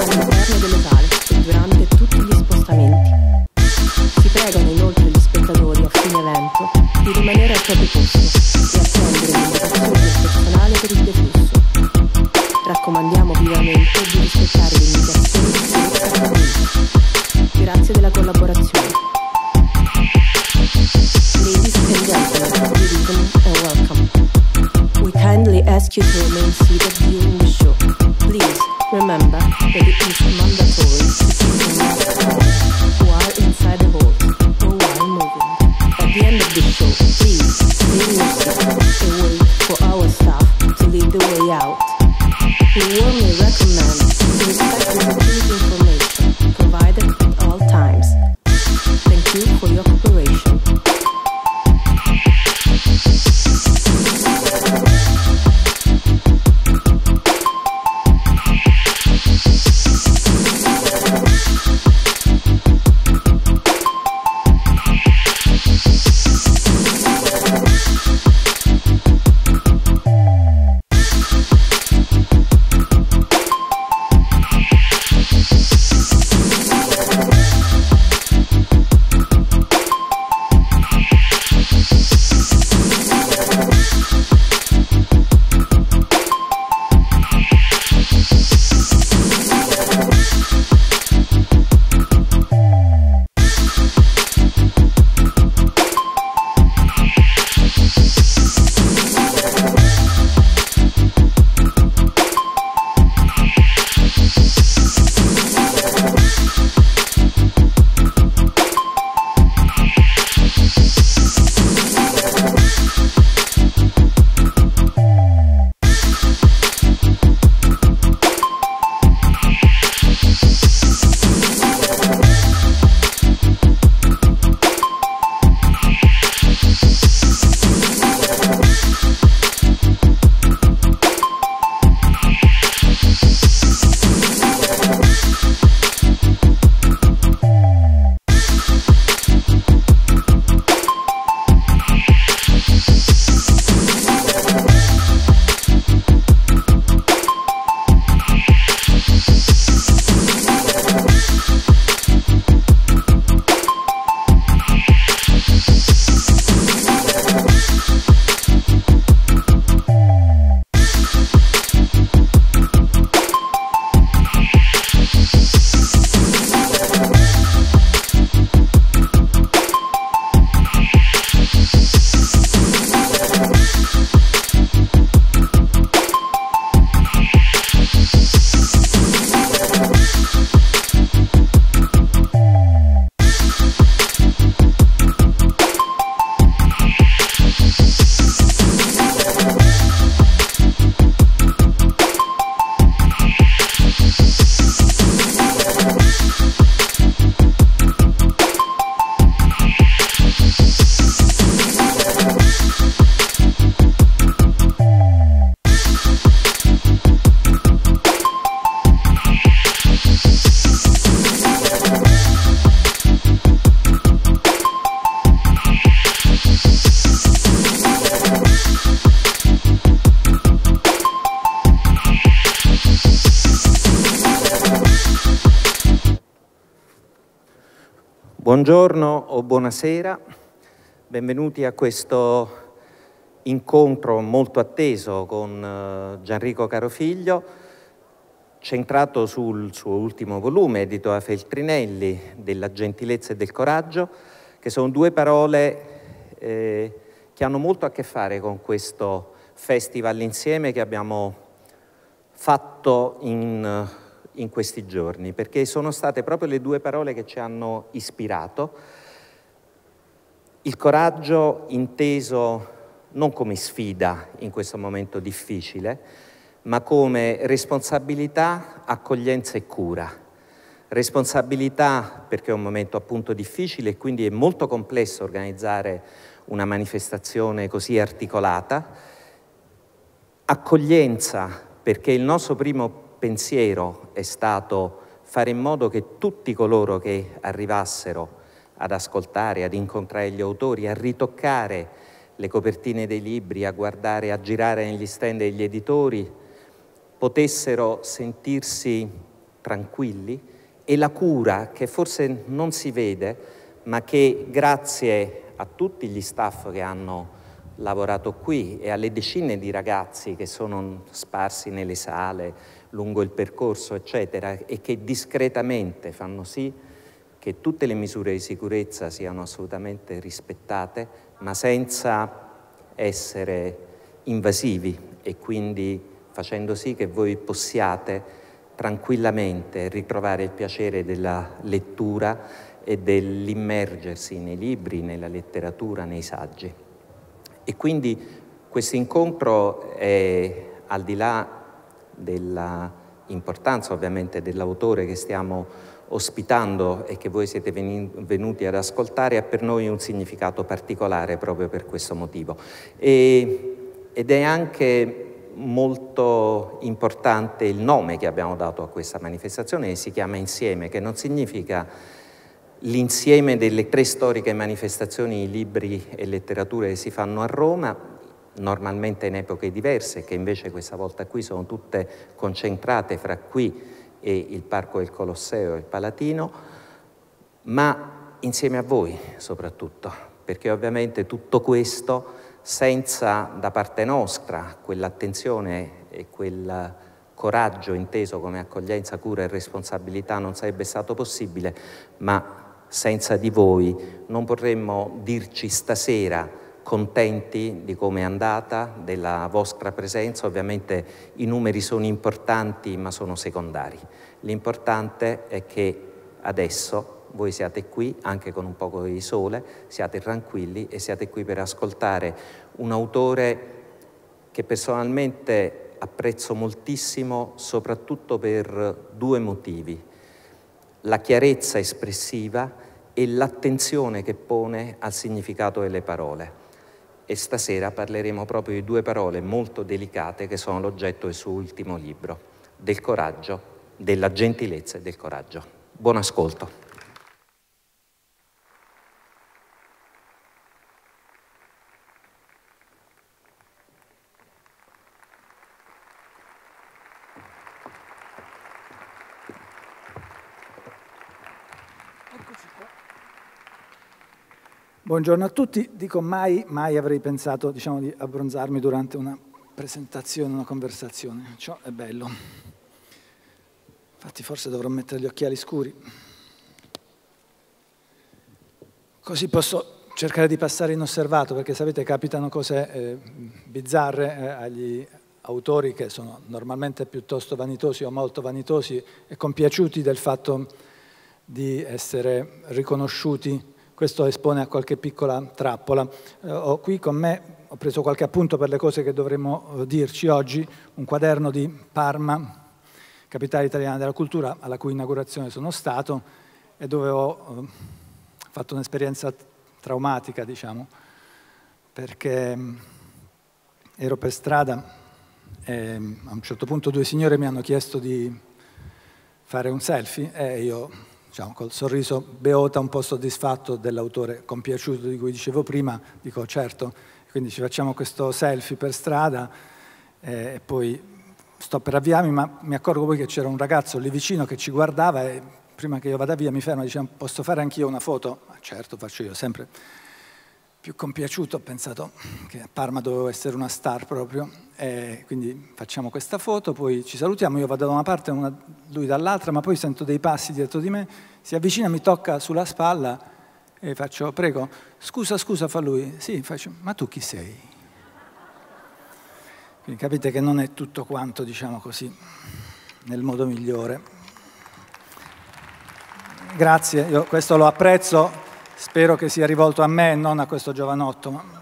sopra all'interno del locale durante tutti gli spostamenti. Si pregano inoltre gli spettatori a fine evento di rimanere al proprio posto to the east. o buonasera, benvenuti a questo incontro molto atteso con eh, Gianrico Carofiglio, centrato sul suo ultimo volume, edito a Feltrinelli, della gentilezza e del coraggio, che sono due parole eh, che hanno molto a che fare con questo festival insieme che abbiamo fatto in in questi giorni, perché sono state proprio le due parole che ci hanno ispirato il coraggio inteso non come sfida in questo momento difficile, ma come responsabilità, accoglienza e cura. Responsabilità perché è un momento appunto difficile e quindi è molto complesso organizzare una manifestazione così articolata. Accoglienza perché il nostro primo pensiero è stato fare in modo che tutti coloro che arrivassero ad ascoltare, ad incontrare gli autori, a ritoccare le copertine dei libri, a guardare, a girare negli stand degli editori, potessero sentirsi tranquilli e la cura che forse non si vede, ma che grazie a tutti gli staff che hanno lavorato qui e alle decine di ragazzi che sono sparsi nelle sale, lungo il percorso, eccetera, e che discretamente fanno sì che tutte le misure di sicurezza siano assolutamente rispettate, ma senza essere invasivi e quindi facendo sì che voi possiate tranquillamente ritrovare il piacere della lettura e dell'immergersi nei libri, nella letteratura, nei saggi. E quindi questo incontro è, al di là della importanza ovviamente dell'autore che stiamo ospitando e che voi siete venuti ad ascoltare ha per noi un significato particolare proprio per questo motivo. E, ed è anche molto importante il nome che abbiamo dato a questa manifestazione, che si chiama Insieme, che non significa l'insieme delle tre storiche manifestazioni, libri e letterature che si fanno a Roma, normalmente in epoche diverse, che invece questa volta qui sono tutte concentrate fra qui e il Parco del Colosseo e il Palatino, ma insieme a voi soprattutto, perché ovviamente tutto questo senza da parte nostra quell'attenzione e quel coraggio inteso come accoglienza, cura e responsabilità non sarebbe stato possibile, ma senza di voi non potremmo dirci stasera contenti di come è andata, della vostra presenza. Ovviamente i numeri sono importanti ma sono secondari. L'importante è che adesso voi siate qui anche con un poco di sole, siate tranquilli e siate qui per ascoltare un autore che personalmente apprezzo moltissimo soprattutto per due motivi, la chiarezza espressiva e l'attenzione che pone al significato delle parole e stasera parleremo proprio di due parole molto delicate che sono l'oggetto del suo ultimo libro, del coraggio, della gentilezza e del coraggio. Buon ascolto. Buongiorno a tutti, dico mai, mai avrei pensato diciamo, di abbronzarmi durante una presentazione, una conversazione, ciò è bello. Infatti forse dovrò mettere gli occhiali scuri, così posso cercare di passare inosservato, perché sapete capitano cose eh, bizzarre eh, agli autori che sono normalmente piuttosto vanitosi o molto vanitosi e compiaciuti del fatto di essere riconosciuti questo espone a qualche piccola trappola. Eh, ho qui con me, ho preso qualche appunto per le cose che dovremmo eh, dirci oggi, un quaderno di Parma, capitale italiana della cultura, alla cui inaugurazione sono stato e dove ho eh, fatto un'esperienza traumatica, diciamo, perché mm, ero per strada e mm, a un certo punto due signore mi hanno chiesto di fare un selfie e io diciamo, col sorriso beota un po' soddisfatto dell'autore compiaciuto di cui dicevo prima, dico certo, quindi ci facciamo questo selfie per strada eh, e poi sto per avviarmi, ma mi accorgo poi che c'era un ragazzo lì vicino che ci guardava e prima che io vada via mi ferma e dice posso fare anch'io una foto? Ma certo, faccio io sempre più compiaciuto, ho pensato che a Parma dovevo essere una star proprio, e quindi facciamo questa foto, poi ci salutiamo, io vado da una parte, una, lui dall'altra, ma poi sento dei passi dietro di me, si avvicina, mi tocca sulla spalla e faccio, prego, scusa, scusa, fa lui, sì, faccio, ma tu chi sei? Quindi capite che non è tutto quanto, diciamo così, nel modo migliore. Grazie, io questo lo apprezzo, spero che sia rivolto a me e non a questo giovanotto.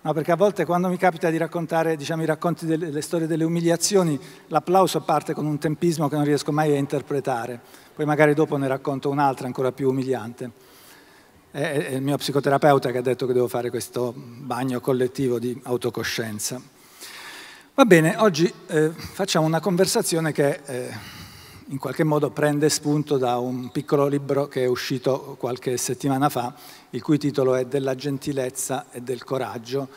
No, perché a volte quando mi capita di raccontare diciamo, i racconti delle, delle storie delle umiliazioni, l'applauso parte con un tempismo che non riesco mai a interpretare. Poi magari dopo ne racconto un'altra ancora più umiliante. È, è il mio psicoterapeuta che ha detto che devo fare questo bagno collettivo di autocoscienza. Va bene, oggi eh, facciamo una conversazione che... Eh, in qualche modo prende spunto da un piccolo libro che è uscito qualche settimana fa, il cui titolo è Della gentilezza e del coraggio,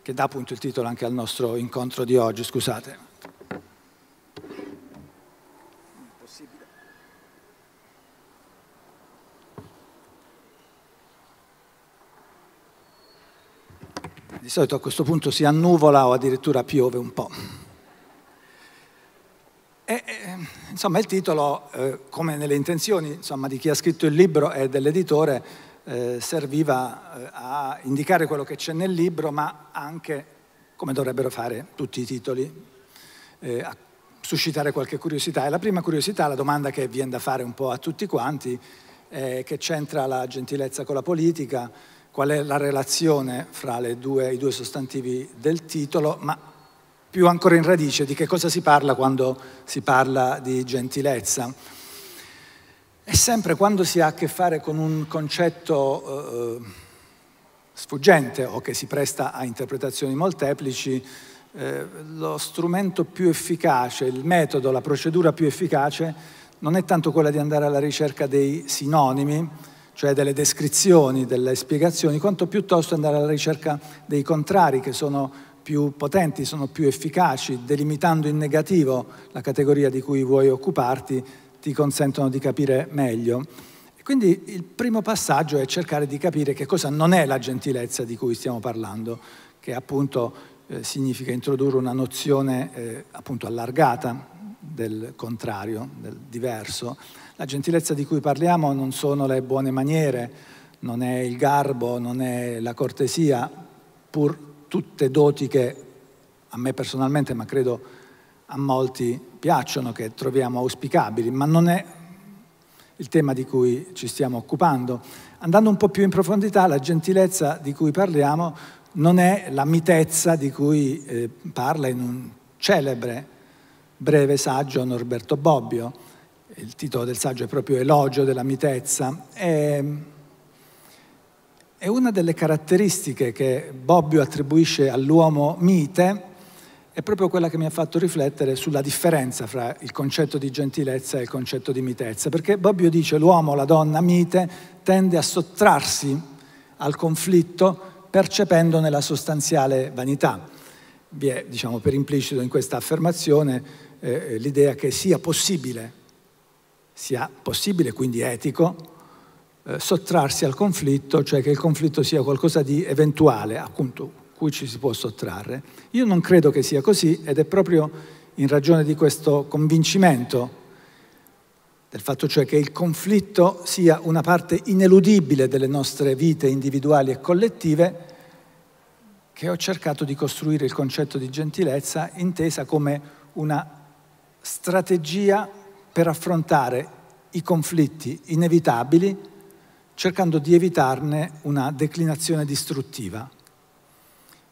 che dà appunto il titolo anche al nostro incontro di oggi, scusate. Di solito a questo punto si annuvola o addirittura piove un po'. E, eh, e, eh, insomma, il titolo, eh, come nelle intenzioni insomma, di chi ha scritto il libro e dell'editore, eh, serviva eh, a indicare quello che c'è nel libro, ma anche come dovrebbero fare tutti i titoli, eh, a suscitare qualche curiosità. E la prima curiosità, la domanda che viene da fare un po' a tutti quanti, è che c'entra la gentilezza con la politica, qual è la relazione fra due, i due sostantivi del titolo, ma più ancora in radice di che cosa si parla quando si parla di gentilezza. E sempre quando si ha a che fare con un concetto eh, sfuggente o che si presta a interpretazioni molteplici, eh, lo strumento più efficace, il metodo, la procedura più efficace non è tanto quella di andare alla ricerca dei sinonimi, cioè delle descrizioni, delle spiegazioni, quanto piuttosto andare alla ricerca dei contrari, che sono più potenti, sono più efficaci, delimitando in negativo la categoria di cui vuoi occuparti, ti consentono di capire meglio. quindi il primo passaggio è cercare di capire che cosa non è la gentilezza di cui stiamo parlando, che appunto eh, significa introdurre una nozione eh, appunto allargata del contrario, del diverso. La gentilezza di cui parliamo non sono le buone maniere, non è il garbo, non è la cortesia, pur tutte doti che a me personalmente, ma credo a molti, piacciono, che troviamo auspicabili, ma non è il tema di cui ci stiamo occupando. Andando un po' più in profondità, la gentilezza di cui parliamo non è la mitezza di cui eh, parla in un celebre breve saggio Norberto Bobbio, il titolo del saggio è proprio Elogio della mitezza. E, e una delle caratteristiche che Bobbio attribuisce all'uomo mite è proprio quella che mi ha fatto riflettere sulla differenza fra il concetto di gentilezza e il concetto di mitezza, perché Bobbio dice l'uomo, la donna mite, tende a sottrarsi al conflitto percependone la sostanziale vanità. Vi è, diciamo, per implicito in questa affermazione eh, l'idea che sia possibile, sia possibile, quindi etico, eh, sottrarsi al conflitto, cioè che il conflitto sia qualcosa di eventuale, appunto, cui ci si può sottrarre. Io non credo che sia così ed è proprio in ragione di questo convincimento, del fatto cioè che il conflitto sia una parte ineludibile delle nostre vite individuali e collettive, che ho cercato di costruire il concetto di gentilezza intesa come una strategia per affrontare i conflitti inevitabili cercando di evitarne una declinazione distruttiva.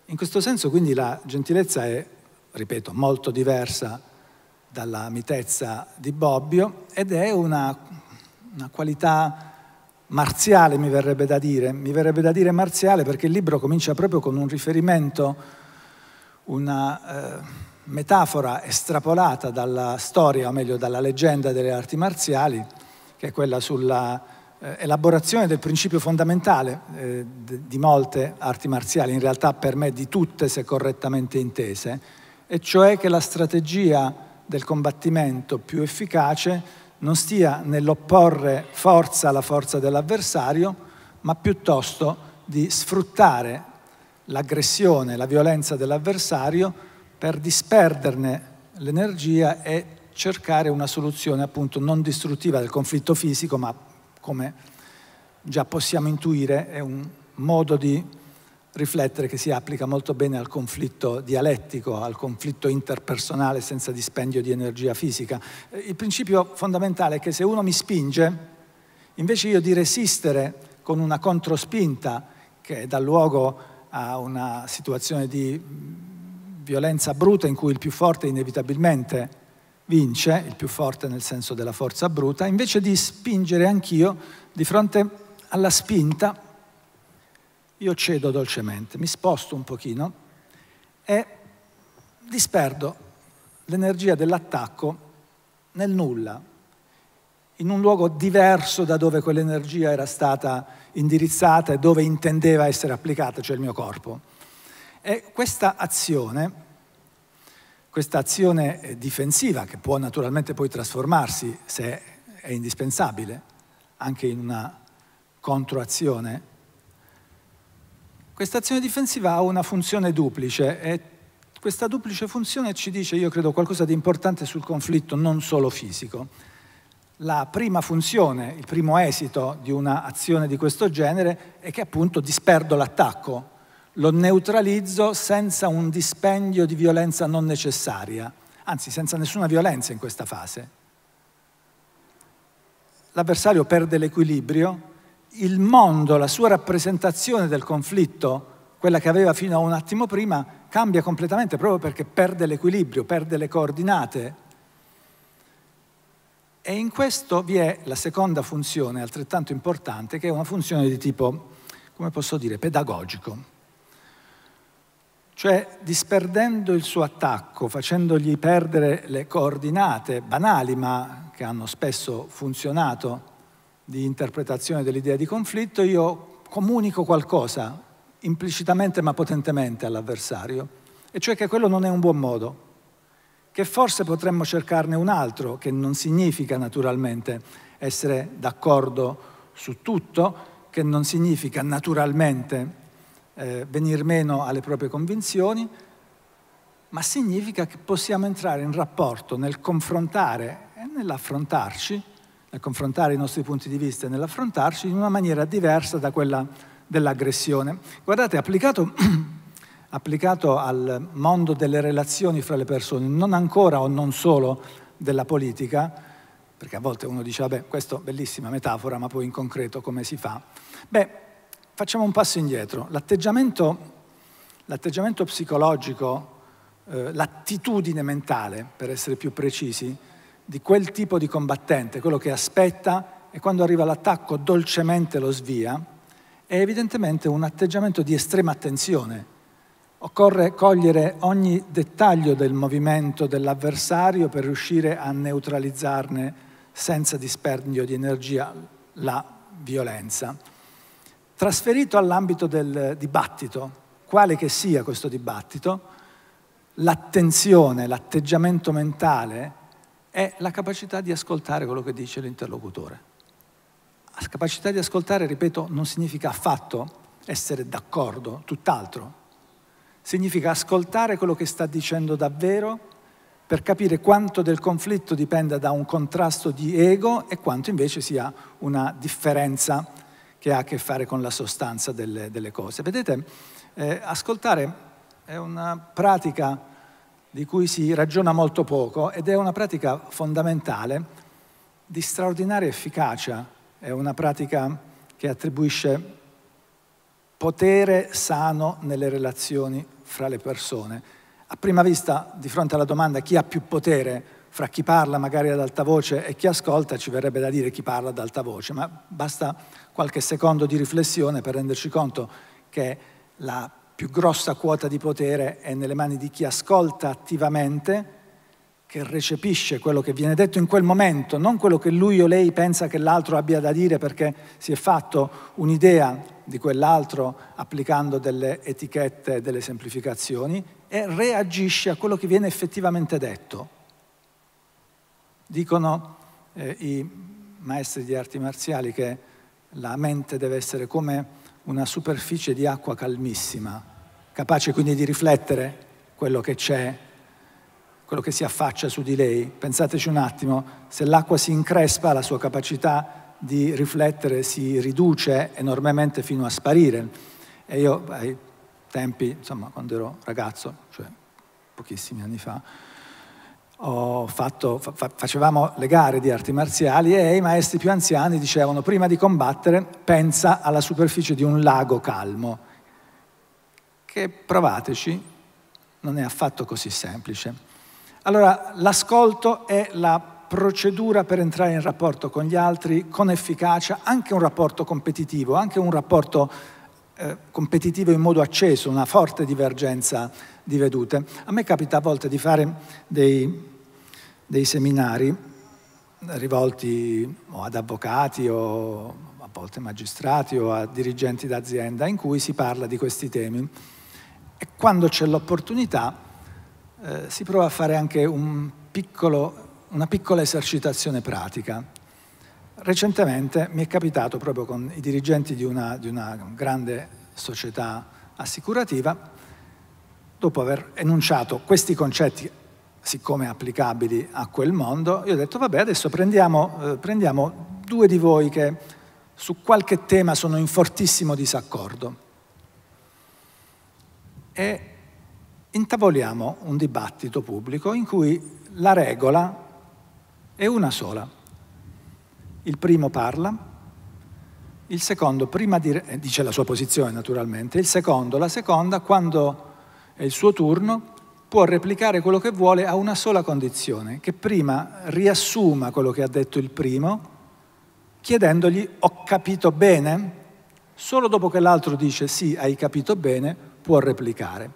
In questo senso quindi la gentilezza è, ripeto, molto diversa dalla mitezza di Bobbio ed è una, una qualità marziale, mi verrebbe da dire. Mi verrebbe da dire marziale perché il libro comincia proprio con un riferimento, una eh, metafora estrapolata dalla storia, o meglio dalla leggenda delle arti marziali, che è quella sulla eh, elaborazione del principio fondamentale eh, di molte arti marziali, in realtà per me di tutte se correttamente intese, e cioè che la strategia del combattimento più efficace non stia nell'opporre forza alla forza dell'avversario, ma piuttosto di sfruttare l'aggressione, la violenza dell'avversario per disperderne l'energia e cercare una soluzione appunto non distruttiva del conflitto fisico, ma come già possiamo intuire, è un modo di riflettere che si applica molto bene al conflitto dialettico, al conflitto interpersonale senza dispendio di energia fisica. Il principio fondamentale è che se uno mi spinge, invece io di resistere con una controspinta che dà luogo a una situazione di mm, violenza bruta in cui il più forte inevitabilmente vince, il più forte nel senso della forza bruta, invece di spingere anch'io di fronte alla spinta, io cedo dolcemente, mi sposto un pochino e disperdo l'energia dell'attacco nel nulla, in un luogo diverso da dove quell'energia era stata indirizzata e dove intendeva essere applicata, cioè il mio corpo. E questa azione questa azione eh, difensiva, che può naturalmente poi trasformarsi, se è indispensabile, anche in una controazione, questa azione difensiva ha una funzione duplice e questa duplice funzione ci dice, io credo, qualcosa di importante sul conflitto non solo fisico. La prima funzione, il primo esito di un'azione di questo genere è che appunto disperdo l'attacco, lo neutralizzo senza un dispendio di violenza non necessaria, anzi senza nessuna violenza in questa fase. L'avversario perde l'equilibrio, il mondo, la sua rappresentazione del conflitto, quella che aveva fino a un attimo prima, cambia completamente proprio perché perde l'equilibrio, perde le coordinate. E in questo vi è la seconda funzione altrettanto importante, che è una funzione di tipo, come posso dire, pedagogico cioè disperdendo il suo attacco, facendogli perdere le coordinate banali ma che hanno spesso funzionato di interpretazione dell'idea di conflitto, io comunico qualcosa implicitamente ma potentemente all'avversario, e cioè che quello non è un buon modo, che forse potremmo cercarne un altro, che non significa naturalmente essere d'accordo su tutto, che non significa naturalmente eh, venir meno alle proprie convinzioni, ma significa che possiamo entrare in rapporto nel confrontare e nell'affrontarci, nel confrontare i nostri punti di vista e nell'affrontarci in una maniera diversa da quella dell'aggressione. Guardate, applicato, applicato al mondo delle relazioni fra le persone, non ancora o non solo della politica, perché a volte uno dice, vabbè, questa è bellissima metafora, ma poi in concreto come si fa? Beh, facciamo un passo indietro. L'atteggiamento, psicologico, eh, l'attitudine mentale, per essere più precisi, di quel tipo di combattente, quello che aspetta e quando arriva l'attacco dolcemente lo svia, è evidentemente un atteggiamento di estrema attenzione. Occorre cogliere ogni dettaglio del movimento dell'avversario per riuscire a neutralizzarne senza dispendio di energia la violenza. Trasferito all'ambito del dibattito, quale che sia questo dibattito, l'attenzione, l'atteggiamento mentale è la capacità di ascoltare quello che dice l'interlocutore. La capacità di ascoltare, ripeto, non significa affatto essere d'accordo, tutt'altro. Significa ascoltare quello che sta dicendo davvero per capire quanto del conflitto dipenda da un contrasto di ego e quanto invece sia una differenza che ha a che fare con la sostanza delle, delle cose. Vedete, eh, ascoltare è una pratica di cui si ragiona molto poco ed è una pratica fondamentale di straordinaria efficacia, è una pratica che attribuisce potere sano nelle relazioni fra le persone. A prima vista, di fronte alla domanda chi ha più potere, fra chi parla magari ad alta voce e chi ascolta ci verrebbe da dire chi parla ad alta voce, ma basta qualche secondo di riflessione per renderci conto che la più grossa quota di potere è nelle mani di chi ascolta attivamente, che recepisce quello che viene detto in quel momento, non quello che lui o lei pensa che l'altro abbia da dire perché si è fatto un'idea di quell'altro applicando delle etichette, delle semplificazioni e reagisce a quello che viene effettivamente detto Dicono eh, i maestri di arti marziali che la mente deve essere come una superficie di acqua calmissima, capace quindi di riflettere quello che c'è, quello che si affaccia su di lei. Pensateci un attimo, se l'acqua si increspa la sua capacità di riflettere si riduce enormemente fino a sparire. E io ai tempi, insomma, quando ero ragazzo, cioè pochissimi anni fa, fatto, fa, facevamo le gare di arti marziali e i maestri più anziani dicevano prima di combattere pensa alla superficie di un lago calmo, che provateci, non è affatto così semplice. Allora l'ascolto è la procedura per entrare in rapporto con gli altri con efficacia, anche un rapporto competitivo, anche un rapporto eh, competitivo in modo acceso, una forte divergenza di vedute. A me capita a volte di fare dei dei seminari rivolti o ad avvocati o a volte magistrati o a dirigenti d'azienda in cui si parla di questi temi e quando c'è l'opportunità eh, si prova a fare anche un piccolo, una piccola esercitazione pratica. Recentemente mi è capitato proprio con i dirigenti di una, di una grande società assicurativa, dopo aver enunciato questi concetti siccome applicabili a quel mondo, io ho detto vabbè adesso prendiamo, eh, prendiamo due di voi che su qualche tema sono in fortissimo disaccordo e intavoliamo un dibattito pubblico in cui la regola è una sola. Il primo parla, il secondo prima di, eh, dice la sua posizione naturalmente, il secondo, la seconda, quando è il suo turno, può replicare quello che vuole a una sola condizione, che prima riassuma quello che ha detto il primo, chiedendogli ho capito bene? Solo dopo che l'altro dice sì, hai capito bene, può replicare,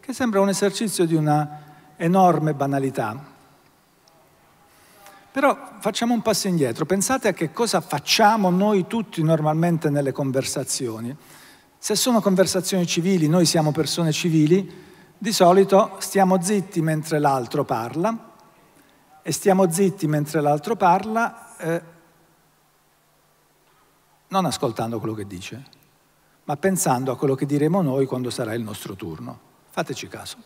che sembra un esercizio di una enorme banalità. Però facciamo un passo indietro, pensate a che cosa facciamo noi tutti normalmente nelle conversazioni. Se sono conversazioni civili, noi siamo persone civili, di solito stiamo zitti mentre l'altro parla e stiamo zitti mentre l'altro parla eh, non ascoltando quello che dice, ma pensando a quello che diremo noi quando sarà il nostro turno. Fateci caso.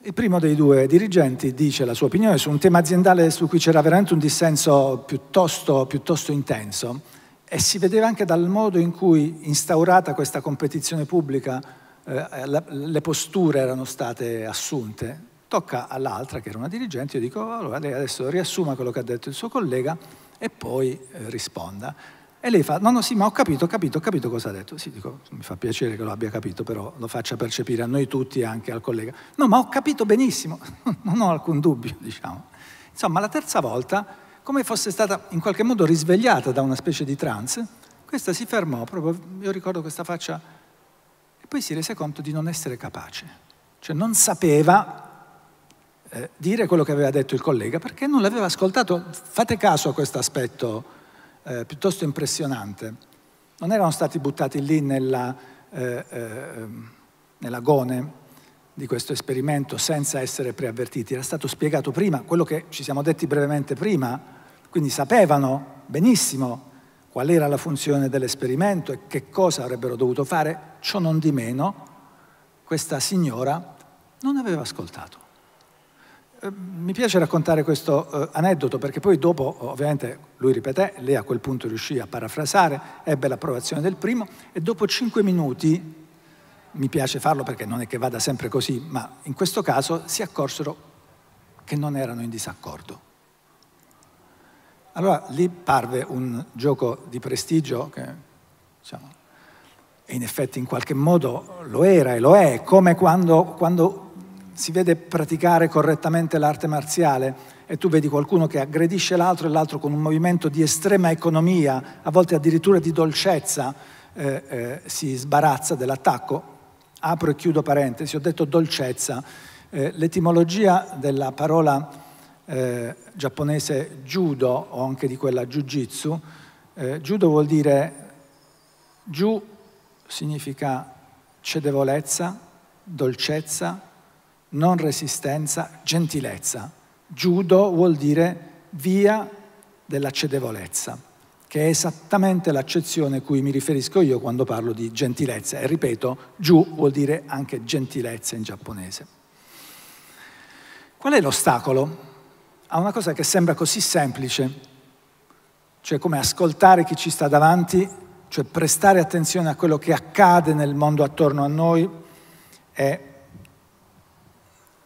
Il primo dei due dirigenti dice la sua opinione su un tema aziendale su cui c'era veramente un dissenso piuttosto, piuttosto intenso e si vedeva anche dal modo in cui, instaurata questa competizione pubblica, eh, le posture erano state assunte. Tocca all'altra, che era una dirigente, io dico, oh, allora lei adesso riassuma quello che ha detto il suo collega e poi eh, risponda. E lei fa, no, no, sì, ma ho capito, ho capito, ho capito cosa ha detto. Sì, dico, mi fa piacere che lo abbia capito, però lo faccia percepire a noi tutti e anche al collega. No, ma ho capito benissimo, non ho alcun dubbio, diciamo. Insomma, la terza volta come fosse stata in qualche modo risvegliata da una specie di trance, questa si fermò, proprio, io ricordo questa faccia, e poi si rese conto di non essere capace, cioè non sapeva eh, dire quello che aveva detto il collega perché non l'aveva ascoltato. Fate caso a questo aspetto eh, piuttosto impressionante. Non erano stati buttati lì nella, eh, eh nell'agone di questo esperimento senza essere preavvertiti, era stato spiegato prima quello che ci siamo detti brevemente prima, quindi sapevano benissimo qual era la funzione dell'esperimento e che cosa avrebbero dovuto fare, ciò non di meno questa signora non aveva ascoltato. Eh, mi piace raccontare questo eh, aneddoto perché poi dopo, ovviamente, lui ripeté, lei a quel punto riuscì a parafrasare, ebbe l'approvazione del primo e dopo cinque minuti, mi piace farlo perché non è che vada sempre così, ma in questo caso si accorsero che non erano in disaccordo. Allora lì parve un gioco di prestigio che diciamo, in effetti in qualche modo lo era e lo è, come quando, quando si vede praticare correttamente l'arte marziale e tu vedi qualcuno che aggredisce l'altro e l'altro con un movimento di estrema economia, a volte addirittura di dolcezza, eh, eh, si sbarazza dell'attacco. Apro e chiudo parentesi, ho detto dolcezza. Eh, l'etimologia della parola eh, giapponese judo o anche di quella jiu-jitsu. Eh, judo vuol dire ju significa cedevolezza, dolcezza, non resistenza, gentilezza. Judo vuol dire via della cedevolezza, che è esattamente l'accezione a cui mi riferisco io quando parlo di gentilezza. E ripeto, giù vuol dire anche gentilezza in giapponese. Qual è l'ostacolo? a una cosa che sembra così semplice, cioè come ascoltare chi ci sta davanti, cioè prestare attenzione a quello che accade nel mondo attorno a noi e,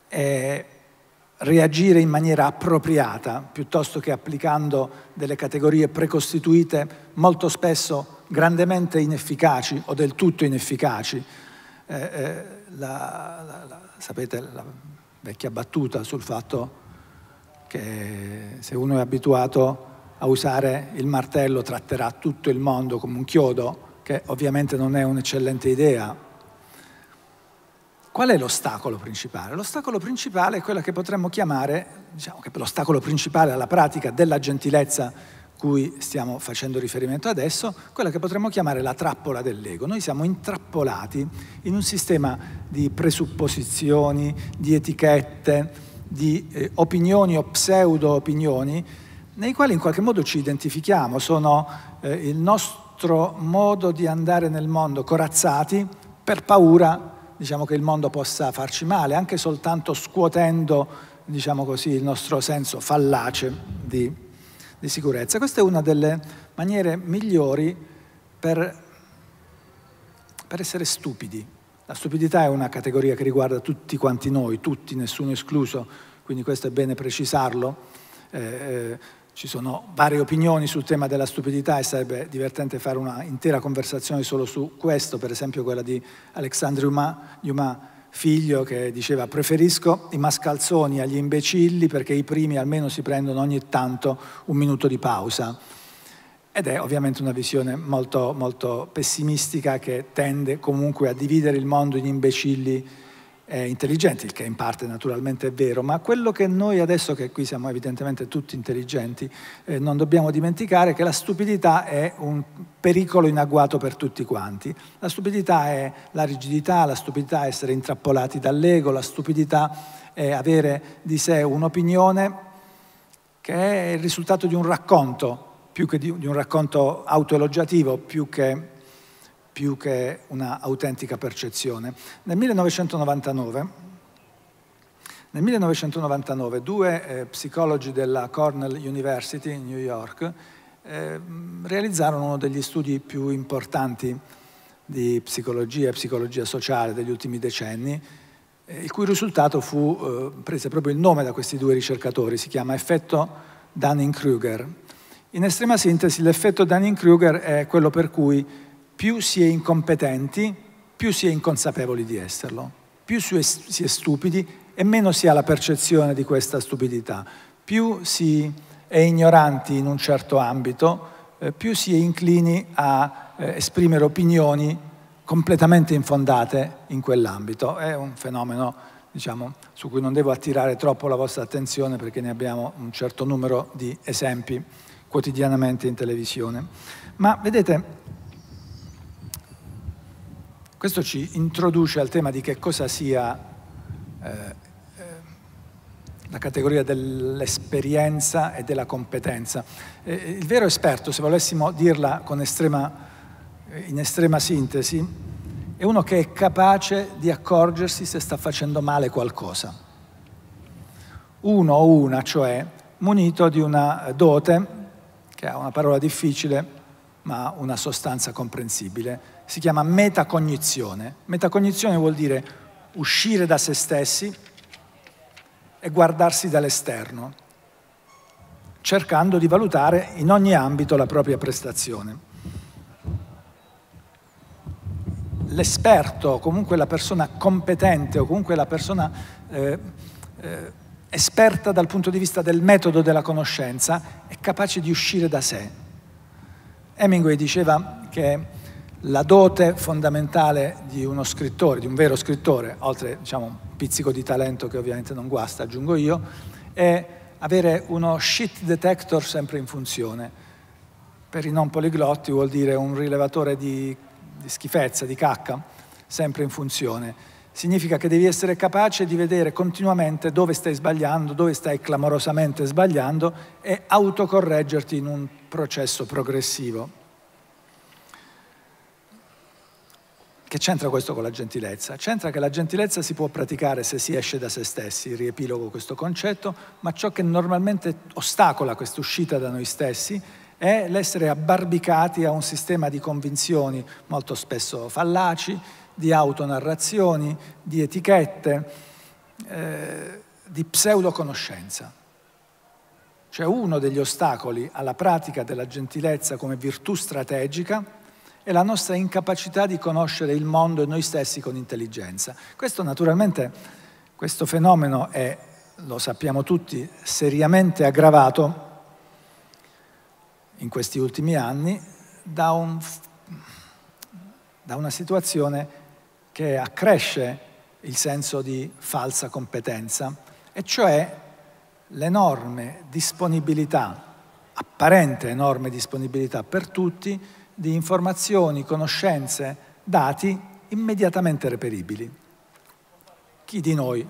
e reagire in maniera appropriata, piuttosto che applicando delle categorie precostituite, molto spesso grandemente inefficaci o del tutto inefficaci. Eh, eh, la, la, la, sapete la vecchia battuta sul fatto che se uno è abituato a usare il martello tratterà tutto il mondo come un chiodo, che ovviamente non è un'eccellente idea. Qual è l'ostacolo principale? L'ostacolo principale è quello che potremmo chiamare, diciamo che l'ostacolo principale alla pratica della gentilezza cui stiamo facendo riferimento adesso, quella che potremmo chiamare la trappola dell'ego. Noi siamo intrappolati in un sistema di presupposizioni, di etichette, di eh, opinioni o pseudo-opinioni nei quali in qualche modo ci identifichiamo, sono eh, il nostro modo di andare nel mondo corazzati per paura diciamo, che il mondo possa farci male, anche soltanto scuotendo diciamo così, il nostro senso fallace di, di sicurezza. Questa è una delle maniere migliori per, per essere stupidi la stupidità è una categoria che riguarda tutti quanti noi, tutti, nessuno escluso, quindi questo è bene precisarlo. Eh, eh, ci sono varie opinioni sul tema della stupidità e sarebbe divertente fare una intera conversazione solo su questo, per esempio quella di Alexandre Dumas, figlio, che diceva preferisco i mascalzoni agli imbecilli perché i primi almeno si prendono ogni tanto un minuto di pausa. Ed è ovviamente una visione molto, molto pessimistica che tende comunque a dividere il mondo in imbecilli eh, intelligenti, il che in parte naturalmente è vero, ma quello che noi adesso, che qui siamo evidentemente tutti intelligenti, eh, non dobbiamo dimenticare che la stupidità è un pericolo in agguato per tutti quanti. La stupidità è la rigidità, la stupidità è essere intrappolati dall'ego, la stupidità è avere di sé un'opinione che è il risultato di un racconto più che di, un racconto autoelogiativo, più che, più che un'autentica percezione. Nel 1999, nel 1999 due eh, psicologi della Cornell University in New York eh, realizzarono uno degli studi più importanti di psicologia e psicologia sociale degli ultimi decenni, eh, il cui risultato fu, eh, prese proprio il nome da questi due ricercatori, si chiama effetto Dunning-Kruger. In estrema sintesi, l'effetto Dunning-Kruger è quello per cui più si è incompetenti, più si è inconsapevoli di esserlo, più si è stupidi e meno si ha la percezione di questa stupidità, più si è ignoranti in un certo ambito, eh, più si è inclini a eh, esprimere opinioni completamente infondate in quell'ambito. È un fenomeno diciamo, su cui non devo attirare troppo la vostra attenzione perché ne abbiamo un certo numero di esempi quotidianamente in televisione. Ma vedete, questo ci introduce al tema di che cosa sia eh, eh la categoria dell'esperienza e della competenza. Eh, il vero esperto, se volessimo dirla estrema, eh, in estrema sintesi, è uno che è capace di accorgersi se sta facendo male qualcosa. Uno o una, cioè, munito di una dote che ha una parola difficile ma una sostanza comprensibile, si chiama metacognizione. Metacognizione vuol dire uscire da se stessi e guardarsi dall'esterno, cercando di valutare in ogni ambito la propria prestazione. L'esperto, comunque la persona competente o comunque la persona eh, eh, esperta dal punto di vista del metodo della conoscenza, è capace di uscire da sé. Hemingway diceva che la dote fondamentale di uno scrittore, di un vero scrittore, oltre diciamo, un pizzico di talento che ovviamente non guasta, aggiungo io, è avere uno shit detector sempre in funzione. Per i non poliglotti vuol dire un rilevatore di, di schifezza, di cacca, sempre in funzione significa che devi essere capace di vedere continuamente dove stai sbagliando, dove stai clamorosamente sbagliando e autocorreggerti in un processo progressivo. Che c'entra questo con la gentilezza? C'entra che la gentilezza si può praticare se si esce da se stessi, riepilogo questo concetto, ma ciò che normalmente ostacola questa uscita da noi stessi è l'essere abbarbicati a un sistema di convinzioni molto spesso fallaci, di autonarrazioni, di etichette, eh, di pseudoconoscenza. Cioè uno degli ostacoli alla pratica della gentilezza come virtù strategica è la nostra incapacità di conoscere il mondo e noi stessi con intelligenza. Questo naturalmente, questo fenomeno è, lo sappiamo tutti, seriamente aggravato in questi ultimi anni da, un, da una situazione che accresce il senso di falsa competenza, e cioè l'enorme disponibilità, apparente enorme disponibilità per tutti, di informazioni, conoscenze, dati immediatamente reperibili. Chi di noi,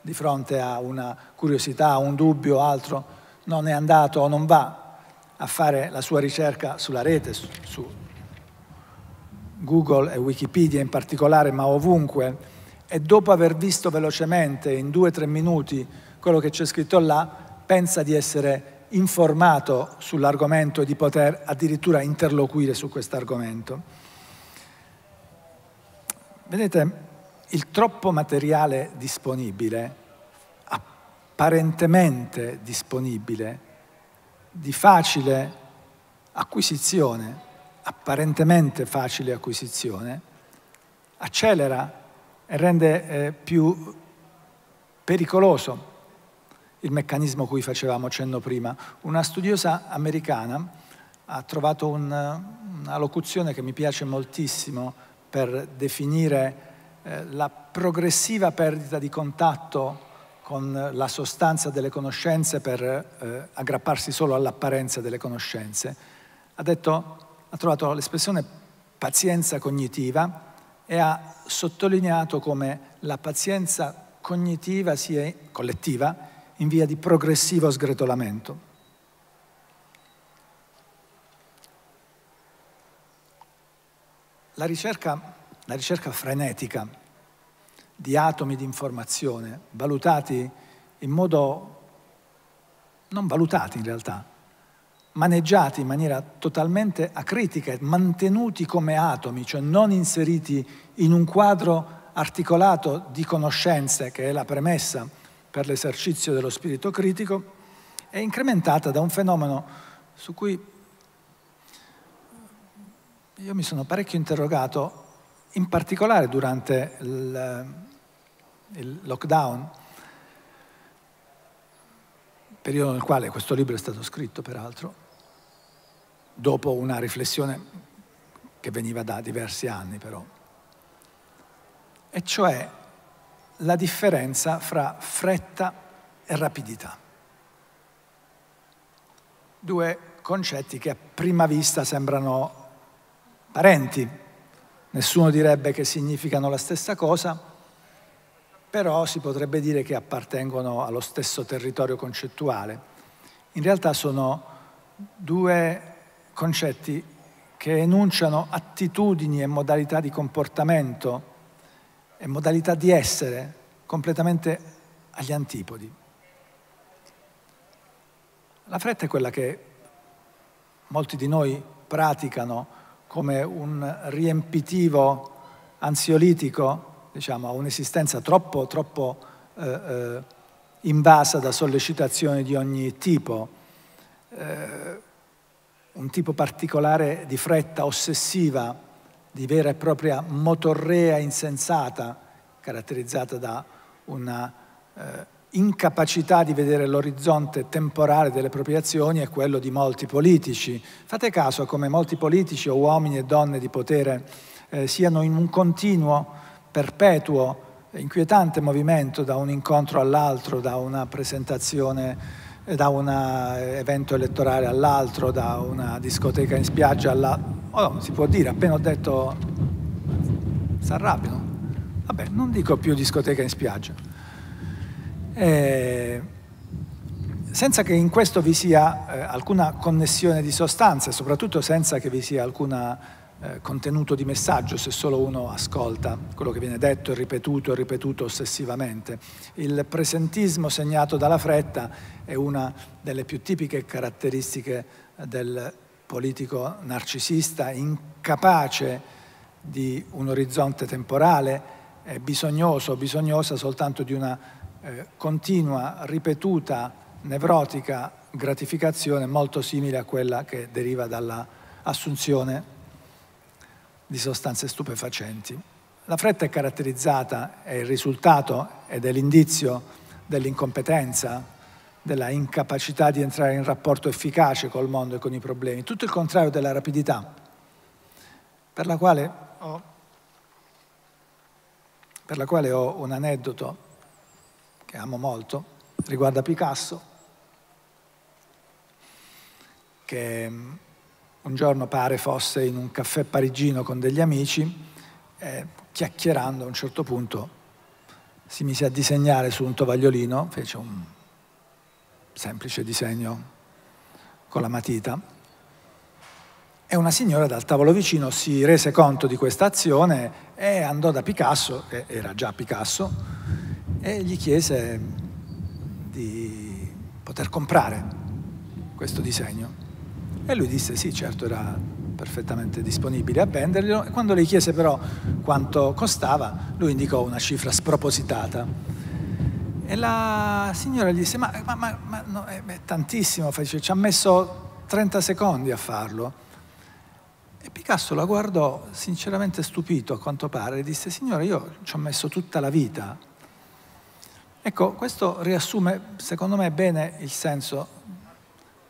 di fronte a una curiosità, un dubbio, o altro, non è andato o non va a fare la sua ricerca sulla rete, su, su Google e Wikipedia in particolare, ma ovunque, e dopo aver visto velocemente in due o tre minuti quello che c'è scritto là, pensa di essere informato sull'argomento e di poter addirittura interloquire su questo argomento. Vedete, il troppo materiale disponibile, apparentemente disponibile, di facile acquisizione, apparentemente facile acquisizione accelera e rende eh, più pericoloso il meccanismo cui facevamo cenno prima. Una studiosa americana ha trovato un, una locuzione che mi piace moltissimo per definire eh, la progressiva perdita di contatto con la sostanza delle conoscenze per eh, aggrapparsi solo all'apparenza delle conoscenze. Ha detto ha trovato l'espressione pazienza cognitiva e ha sottolineato come la pazienza cognitiva sia collettiva in via di progressivo sgretolamento. La ricerca, la ricerca frenetica di atomi di informazione valutati in modo non valutati in realtà, maneggiati in maniera totalmente acritica, mantenuti come atomi, cioè non inseriti in un quadro articolato di conoscenze, che è la premessa per l'esercizio dello spirito critico, è incrementata da un fenomeno su cui io mi sono parecchio interrogato, in particolare durante il, il lockdown, periodo nel quale questo libro è stato scritto peraltro, dopo una riflessione che veniva da diversi anni però, e cioè la differenza fra fretta e rapidità. Due concetti che a prima vista sembrano parenti, nessuno direbbe che significano la stessa cosa, però si potrebbe dire che appartengono allo stesso territorio concettuale. In realtà sono due concetti che enunciano attitudini e modalità di comportamento e modalità di essere completamente agli antipodi. La fretta è quella che molti di noi praticano come un riempitivo ansiolitico, diciamo, a un'esistenza troppo, troppo eh, eh, invasa da sollecitazioni di ogni tipo. Eh, un tipo particolare di fretta ossessiva, di vera e propria motorrea insensata, caratterizzata da una eh, incapacità di vedere l'orizzonte temporale delle proprie azioni è quello di molti politici. Fate caso a come molti politici o uomini e donne di potere eh, siano in un continuo, perpetuo, inquietante movimento da un incontro all'altro, da una presentazione da un evento elettorale all'altro, da una discoteca in spiaggia alla... Oh, si può dire, appena ho detto... Si arrabbiano. Vabbè, non dico più discoteca in spiaggia. Eh, senza che in questo vi sia eh, alcuna connessione di sostanze, soprattutto senza che vi sia alcuna eh, contenuto di messaggio se solo uno ascolta quello che viene detto e ripetuto e ripetuto ossessivamente. Il presentismo segnato dalla fretta è una delle più tipiche caratteristiche del politico narcisista, incapace di un orizzonte temporale, è bisognoso, bisognosa soltanto di una eh, continua, ripetuta, nevrotica gratificazione molto simile a quella che deriva dall'assunzione di sostanze stupefacenti. La fretta è caratterizzata, è il risultato ed è l'indizio dell'incompetenza, della incapacità di entrare in rapporto efficace col mondo e con i problemi, tutto il contrario della rapidità, per la quale ho, per la quale ho un aneddoto che amo molto, riguarda Picasso, che un giorno pare fosse in un caffè parigino con degli amici, eh, chiacchierando a un certo punto si mise a disegnare su un tovagliolino, fece un semplice disegno con la matita e una signora dal tavolo vicino si rese conto di questa azione e andò da Picasso, che era già Picasso, e gli chiese di poter comprare questo disegno. E lui disse sì, certo era perfettamente disponibile a venderglielo e quando le chiese però quanto costava, lui indicò una cifra spropositata. E la signora gli disse, ma, ma, ma, ma no, è, eh, è, tantissimo, fece, ci ha messo 30 secondi a farlo. E Picasso la guardò sinceramente stupito, a quanto pare, e disse, signora, io ci ho messo tutta la vita. Ecco, questo riassume, secondo me, bene il senso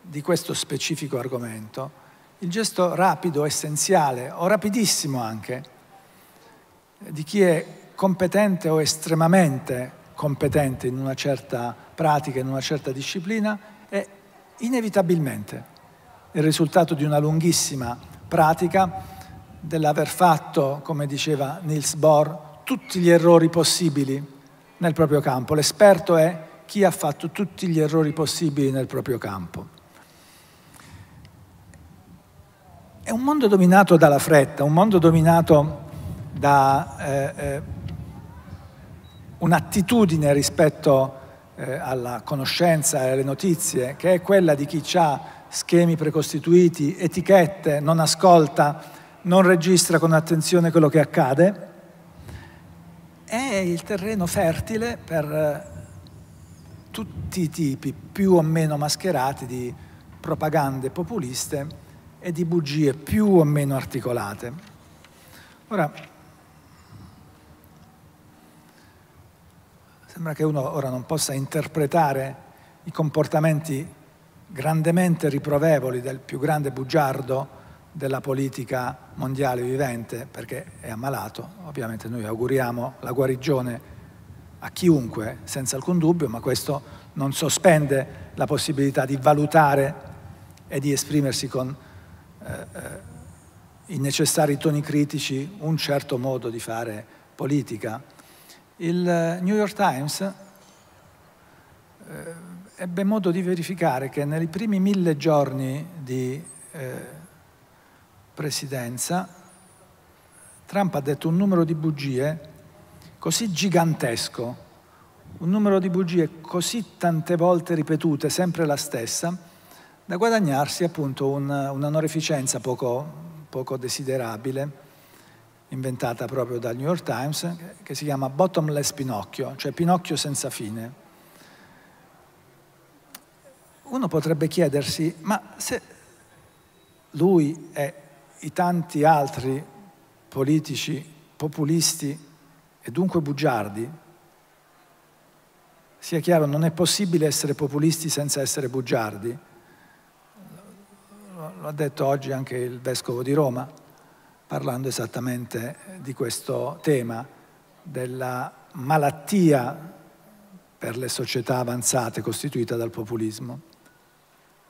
di questo specifico argomento, il gesto rapido, essenziale o rapidissimo anche, di chi è competente o estremamente competente in una certa pratica, in una certa disciplina, è inevitabilmente il risultato di una lunghissima pratica, dell'aver fatto, come diceva Niels Bohr, tutti gli errori possibili nel proprio campo. L'esperto è chi ha fatto tutti gli errori possibili nel proprio campo. È un mondo dominato dalla fretta, un mondo dominato da eh, eh, un'attitudine rispetto eh, alla conoscenza e alle notizie, che è quella di chi ha schemi precostituiti, etichette, non ascolta, non registra con attenzione quello che accade, è il terreno fertile per eh, tutti i tipi più o meno mascherati di propagande populiste e di bugie più o meno articolate. Ora, sembra che uno ora non possa interpretare i comportamenti grandemente riprovevoli del più grande bugiardo della politica mondiale vivente, perché è ammalato. Ovviamente noi auguriamo la guarigione a chiunque, senza alcun dubbio, ma questo non sospende la possibilità di valutare e di esprimersi con eh, i necessari toni critici, un certo modo di fare politica, il eh, New York Times eh, ebbe modo di verificare che nei primi mille giorni di eh, presidenza Trump ha detto un numero di bugie così gigantesco, un numero di bugie così tante volte ripetute, sempre la stessa, da guadagnarsi appunto un'onorificenza poco, poco, desiderabile, inventata proprio dal New York Times, che si chiama Bottomless Pinocchio, cioè Pinocchio senza fine. Uno potrebbe chiedersi, ma se lui e i tanti altri politici populisti e dunque bugiardi, sia chiaro, non è possibile essere populisti senza essere bugiardi, lo ha detto oggi anche il Vescovo di Roma, parlando esattamente di questo tema, della malattia per le società avanzate costituita dal populismo.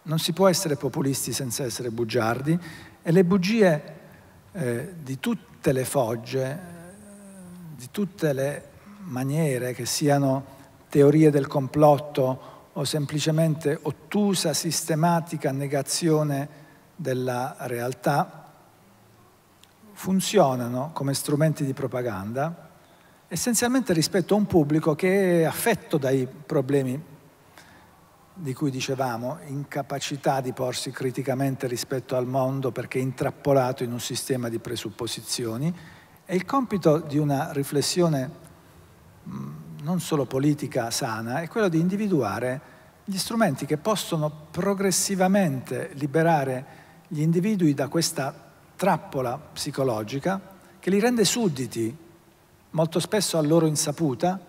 Non si può essere populisti senza essere bugiardi e le bugie eh, di tutte le fogge, eh, di tutte le maniere, che siano teorie del complotto o semplicemente ottusa, sistematica negazione della realtà funzionano come strumenti di propaganda essenzialmente rispetto a un pubblico che è affetto dai problemi di cui dicevamo, incapacità di porsi criticamente rispetto al mondo perché intrappolato in un sistema di presupposizioni, e il compito di una riflessione non solo politica sana è quello di individuare gli strumenti che possono progressivamente liberare gli individui da questa trappola psicologica che li rende sudditi, molto spesso a loro insaputa,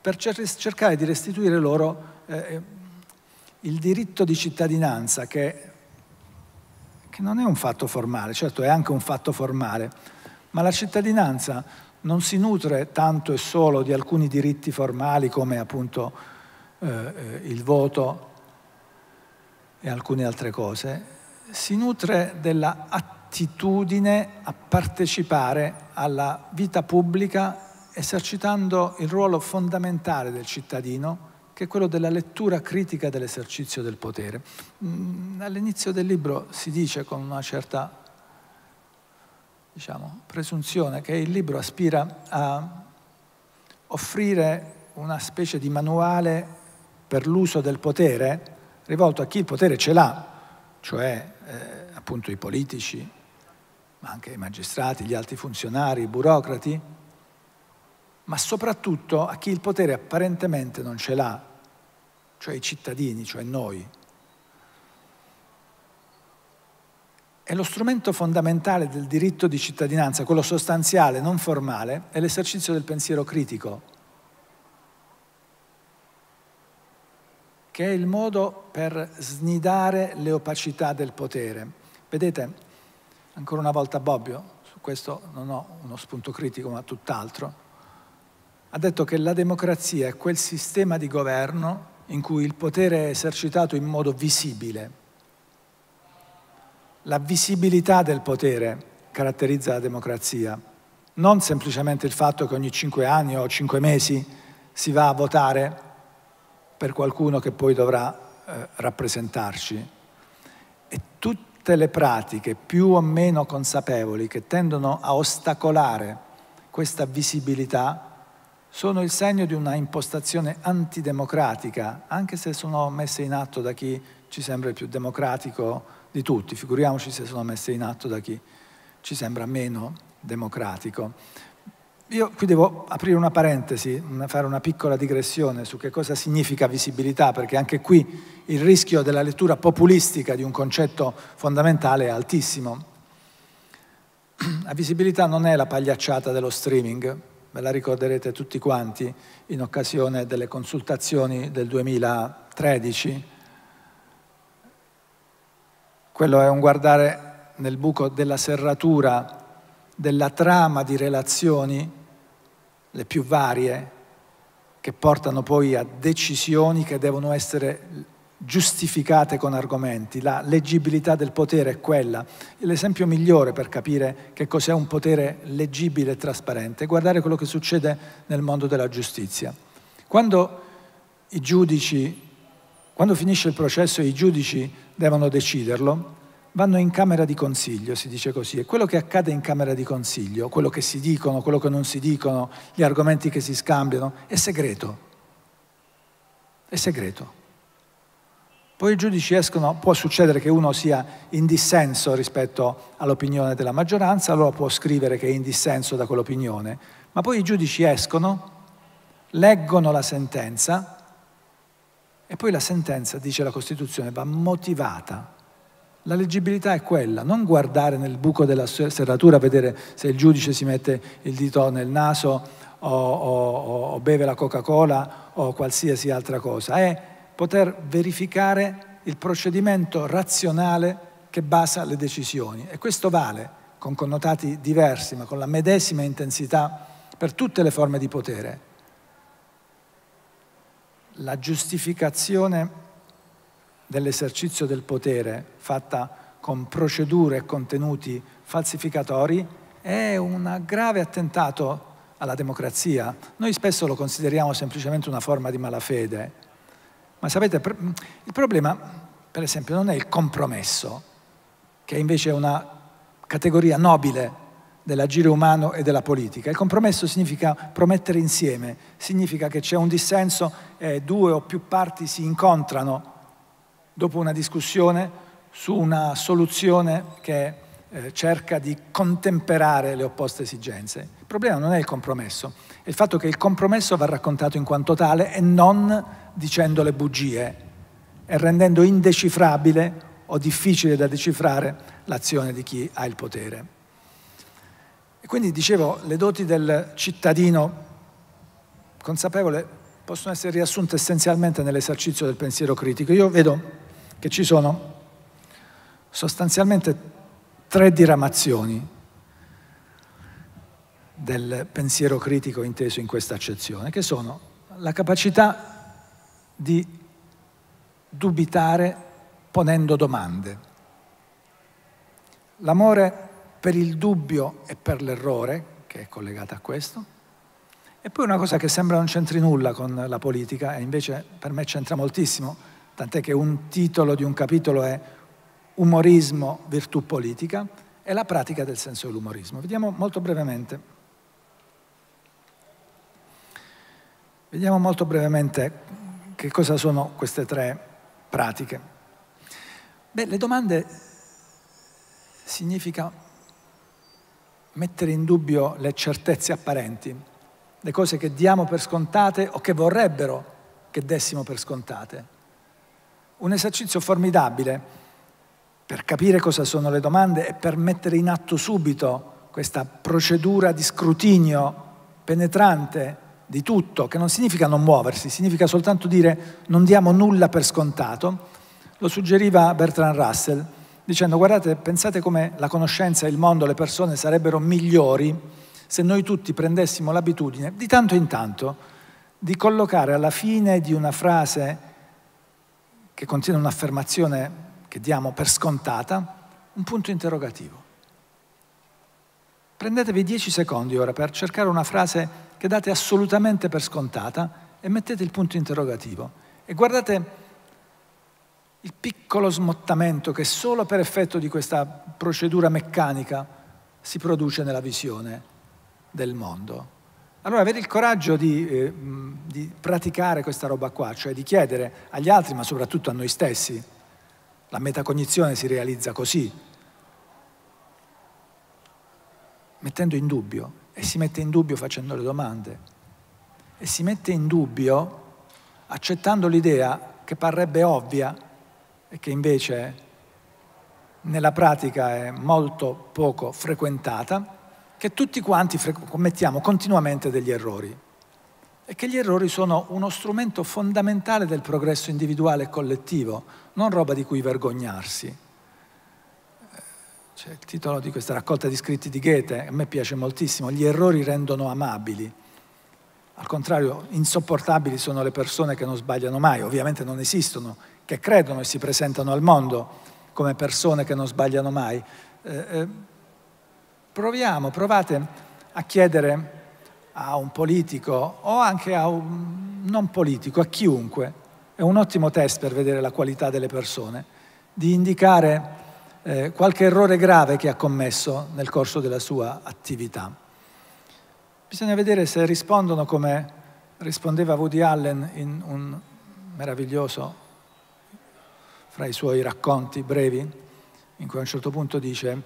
per cercare di restituire loro eh, eh, il diritto di cittadinanza che, che non è un fatto formale, certo è anche un fatto formale, ma la cittadinanza non si nutre tanto e solo di alcuni diritti formali come appunto eh, eh il voto e alcune altre cose, si nutre della attitudine a partecipare alla vita pubblica esercitando il ruolo fondamentale del cittadino, che è quello della lettura critica dell'esercizio del potere. Mm, all'inizio del libro si dice con una certa diciamo, presunzione che il libro aspira a offrire una specie di manuale per l'uso del potere rivolto a chi il potere ce l'ha, cioè eh, appunto i politici, ma anche i magistrati, gli alti funzionari, i burocrati, ma soprattutto a chi il potere apparentemente non ce l'ha, cioè i cittadini, cioè noi. E lo strumento fondamentale del diritto di cittadinanza, quello sostanziale, non formale, è l'esercizio del pensiero critico che è il modo per snidare le opacità del potere. Vedete, ancora una volta Bobbio, su questo non ho uno spunto critico ma tutt'altro, ha detto che la democrazia è quel sistema di governo in cui il potere è esercitato in modo visibile. La visibilità del potere caratterizza la democrazia, non semplicemente il fatto che ogni cinque anni o cinque mesi si va a votare per qualcuno che poi dovrà eh, rappresentarci. E tutte le pratiche più o meno consapevoli che tendono a ostacolare questa visibilità sono il segno di una impostazione antidemocratica, anche se sono messe in atto da chi ci sembra il più democratico di tutti, figuriamoci se sono messe in atto da chi ci sembra meno democratico. Io qui devo aprire una parentesi, mm, fare una piccola digressione su che cosa significa visibilità, perché anche qui il rischio della lettura populistica di un concetto fondamentale è altissimo. La visibilità non è la pagliacciata dello streaming, ve la ricorderete tutti quanti in occasione delle consultazioni del 2013. Quello è un guardare nel buco della serratura della trama di relazioni le più varie, che portano poi a decisioni che devono essere giustificate con argomenti. La leggibilità del potere è quella. L'esempio migliore per capire che cos'è un potere leggibile e trasparente è guardare quello che succede nel mondo della giustizia. Quando i giudici, quando finisce il processo e i giudici devono deciderlo, vanno in camera di consiglio, si dice così, e quello che accade in camera di consiglio, quello che si dicono, quello che non si dicono, gli argomenti che si scambiano, è segreto. È segreto. Poi i giudici escono, può succedere che uno sia in dissenso rispetto all'opinione della maggioranza, allora può scrivere che è in dissenso da quell'opinione, ma poi i giudici escono, leggono la sentenza e poi la sentenza, dice la Costituzione, va motivata la leggibilità è quella, non guardare nel buco della serratura, a vedere se il giudice si mette il dito nel naso o, o, o beve la Coca-Cola o qualsiasi altra cosa, è poter verificare il procedimento razionale che basa le decisioni. E questo vale, con connotati diversi, ma con la medesima intensità, per tutte le forme di potere. La giustificazione dell'esercizio del potere fatta con procedure e contenuti falsificatori è un grave attentato alla democrazia. Noi spesso lo consideriamo semplicemente una forma di malafede, ma sapete, il problema, per esempio, non è il compromesso, che invece è una categoria nobile dell'agire umano e della politica. Il compromesso significa promettere insieme, significa che c'è un dissenso e due o più parti si incontrano dopo una discussione su una soluzione che eh, cerca di contemperare le opposte esigenze. Il problema non è il compromesso, è il fatto che il compromesso va raccontato in quanto tale e non dicendo le bugie e rendendo indecifrabile o difficile da decifrare l'azione di chi ha il potere. E quindi dicevo, le doti del cittadino consapevole possono essere riassunte essenzialmente nell'esercizio del pensiero critico. Io vedo che ci sono sostanzialmente tre diramazioni del pensiero critico inteso in questa accezione, che sono la capacità di dubitare ponendo domande, l'amore per il dubbio e per l'errore, che è collegata a questo, e poi una cosa che sembra non c'entri nulla con la politica, e invece per me c'entra moltissimo, tant'è che un titolo di un capitolo è Umorismo, virtù politica e la pratica del senso dell'umorismo. Vediamo molto brevemente. Vediamo molto brevemente che cosa sono queste tre pratiche. Beh, le domande significa mettere in dubbio le certezze apparenti, le cose che diamo per scontate o che vorrebbero che dessimo per scontate un esercizio formidabile per capire cosa sono le domande e per mettere in atto subito questa procedura di scrutinio penetrante di tutto, che non significa non muoversi, significa soltanto dire non diamo nulla per scontato, lo suggeriva Bertrand Russell dicendo guardate, pensate come la conoscenza, il mondo, le persone sarebbero migliori se noi tutti prendessimo l'abitudine, di tanto in tanto, di collocare alla fine di una frase che contiene un'affermazione che diamo per scontata, un punto interrogativo. Prendetevi dieci secondi ora per cercare una frase che date assolutamente per scontata e mettete il punto interrogativo e guardate il piccolo smottamento che solo per effetto di questa procedura meccanica si produce nella visione del mondo. Allora avere il coraggio di, eh, di, praticare questa roba qua, cioè di chiedere agli altri, ma soprattutto a noi stessi, la metacognizione si realizza così, mettendo in dubbio, e si mette in dubbio facendo le domande, e si mette in dubbio accettando l'idea che parrebbe ovvia e che invece nella pratica è molto poco frequentata, che tutti quanti commettiamo continuamente degli errori e che gli errori sono uno strumento fondamentale del progresso individuale e collettivo, non roba di cui vergognarsi. C'è il titolo di questa raccolta di scritti di Goethe, a me piace moltissimo, gli errori rendono amabili. Al contrario, insopportabili sono le persone che non sbagliano mai, ovviamente non esistono, che credono e si presentano al mondo come persone che non sbagliano mai. Eh, eh, Proviamo, provate a chiedere a un politico o anche a un non politico, a chiunque, è un ottimo test per vedere la qualità delle persone, di indicare eh, qualche errore grave che ha commesso nel corso della sua attività. Bisogna vedere se rispondono come rispondeva Woody Allen in un meraviglioso, fra i suoi racconti brevi, in cui a un certo punto dice